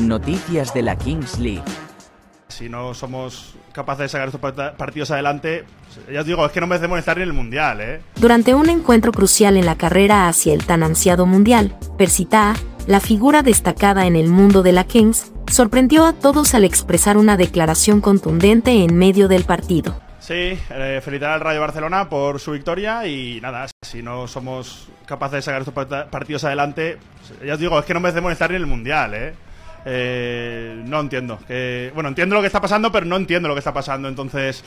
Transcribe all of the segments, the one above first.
Noticias de la Kings League. Si no somos capaces de sacar estos partidos adelante, pues, ya os digo, es que no merecemos estar en el Mundial. ¿eh? Durante un encuentro crucial en la carrera hacia el tan ansiado Mundial, Persita, la figura destacada en el mundo de la Kings, sorprendió a todos al expresar una declaración contundente en medio del partido. Sí, eh, felicitar al Rayo Barcelona por su victoria y nada, si no somos capaces de sacar estos partidos adelante, pues, ya os digo, es que no merecemos estar en el Mundial, ¿eh? Eh, no entiendo. bueno, entiendo lo que está pasando, pero no entiendo lo que está pasando. Entonces,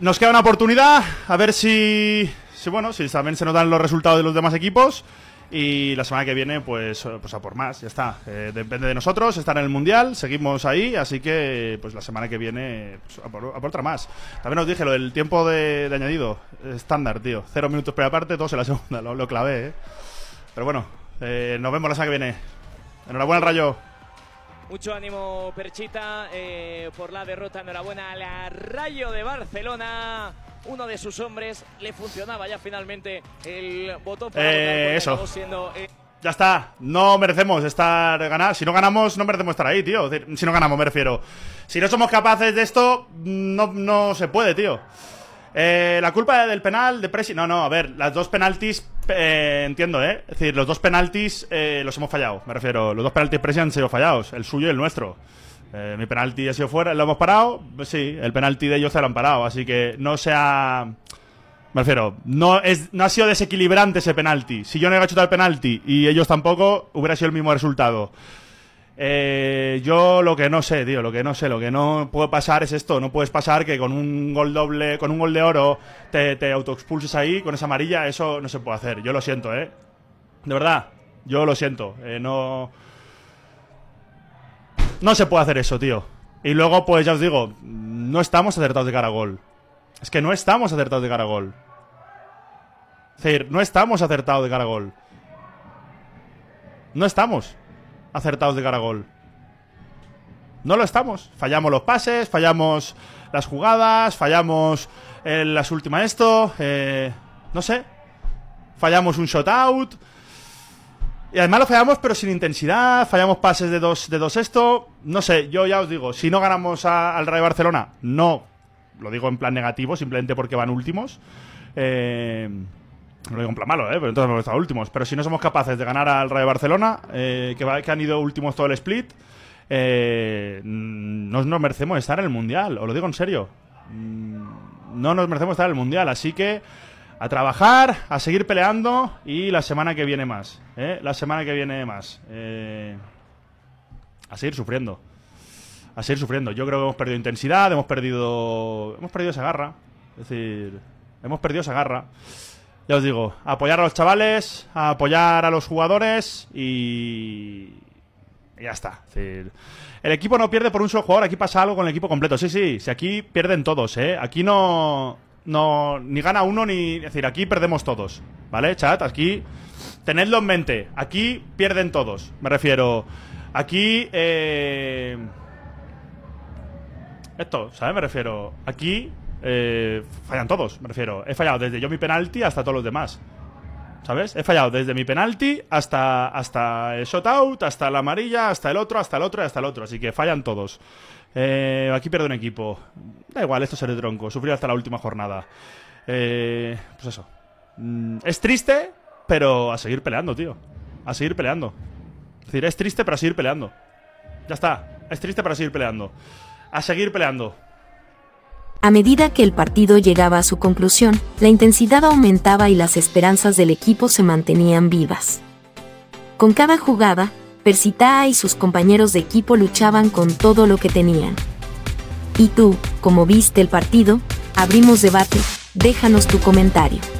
nos queda una oportunidad. A ver si, si bueno, si también se nos dan los resultados de los demás equipos. Y la semana que viene, pues, pues a por más, ya está. Eh, depende de nosotros, estar en el Mundial, seguimos ahí, así que pues la semana que viene pues, a, por, otra más. También os dije lo del tiempo de, añadido, estándar, tío. Cero minutos primera parte, dos en la segunda, lo, lo clavé, eh. Pero bueno, nos vemos la semana que viene. Enhorabuena, Rayo. Mucho ánimo, Perchita, eh, por la derrota. Enhorabuena al Rayo de Barcelona. Uno de sus hombres le funcionaba ya finalmente el botón eh, pues eso. Eh, ya está, no merecemos estar ganar. Si no ganamos, no merecemos estar ahí, tío. Si no ganamos, me refiero. Si no somos capaces de esto, no, no se puede, tío. Eh, la culpa del penal de Presi. No, no, a ver, las dos penaltis. Eh, entiendo, ¿eh? Es decir, los dos penaltis eh, los hemos fallado. Me refiero, los dos penaltis Presi han sido fallados, el suyo y el nuestro. mi penalti ha sido fuera, lo hemos parado. Sí, el penalti de ellos se lo han parado, así que no sea... Me refiero, no, es, no ha sido desequilibrante ese penalti. Si yo no he hecho el penalti y ellos tampoco, hubiera sido el mismo resultado. Eh, yo lo que no sé, tío, lo que no sé, lo que no puede pasar es esto. No puedes pasar que con un gol doble, con un gol de oro, te, autoexpulses ahí con esa amarilla. Eso no se puede hacer. Yo lo siento, ¿eh? De verdad, yo lo siento. Eh, no. No se puede hacer eso, tío. Y luego, pues ya os digo, no estamos acertados de cara a gol. Es que no estamos acertados de cara a gol. Es decir, no estamos acertados de cara a gol. No estamos acertados de Garagol. No lo estamos. Fallamos los pases, fallamos las jugadas, fallamos eh, las últimas esto, eh, no sé. Fallamos un shot out. Y además lo fallamos pero sin intensidad, fallamos pases de dos, de dos esto. No sé, yo ya os digo, si no ganamos al Rayo Barcelona, no. Lo digo en plan negativo, simplemente porque van últimos. Eh, no lo digo en plan malo, ¿eh? pero entonces hemos estado últimos. Pero si no somos capaces de ganar al Rayo Barcelona, eh, que, que han ido últimos todo el split, eh, mm, no nos merecemos estar en el Mundial, os lo digo en serio. Mm, no nos merecemos estar en el Mundial, así que a trabajar, a seguir peleando y la semana que viene más. ¿eh? La semana que viene más. Eh, a seguir sufriendo. A seguir sufriendo. Yo creo que hemos perdido intensidad, hemos perdido. Hemos perdido esa garra. Es decir, hemos perdido esa garra ya os digo, apoyar a los chavales, apoyar a los jugadores y... ya está. el equipo no pierde por un solo jugador, aquí pasa algo con el equipo completo. Sí, sí, si aquí pierden todos, ¿eh? Aquí no, no ni gana uno ni... Es decir, aquí perdemos todos, ¿vale, chat? Aquí tenedlo en mente, aquí pierden todos, me refiero. Aquí... Eh, esto, ¿sabes? Me refiero. Aquí eh, fallan todos, me refiero. He fallado desde yo mi penalti hasta todos los demás. ¿Sabes? He fallado desde mi penalti hasta, hasta el out hasta la amarilla, hasta el otro, hasta el otro y hasta el otro. Así que fallan todos. Eh, aquí pierdo un equipo. Da igual, esto seré tronco. Sufrir hasta la última jornada. Eh, pues eso. Mm, es triste, pero a seguir peleando, tío. A seguir peleando. Es decir, es triste, pero a seguir peleando. Ya está. Es triste, pero a seguir peleando. A seguir peleando. A medida que el partido llegaba a su conclusión, la intensidad aumentaba y las esperanzas del equipo se mantenían vivas. Con cada jugada, Persita y sus compañeros de equipo luchaban con todo lo que tenían. Y tú, como viste el partido, abrimos debate, déjanos tu comentario.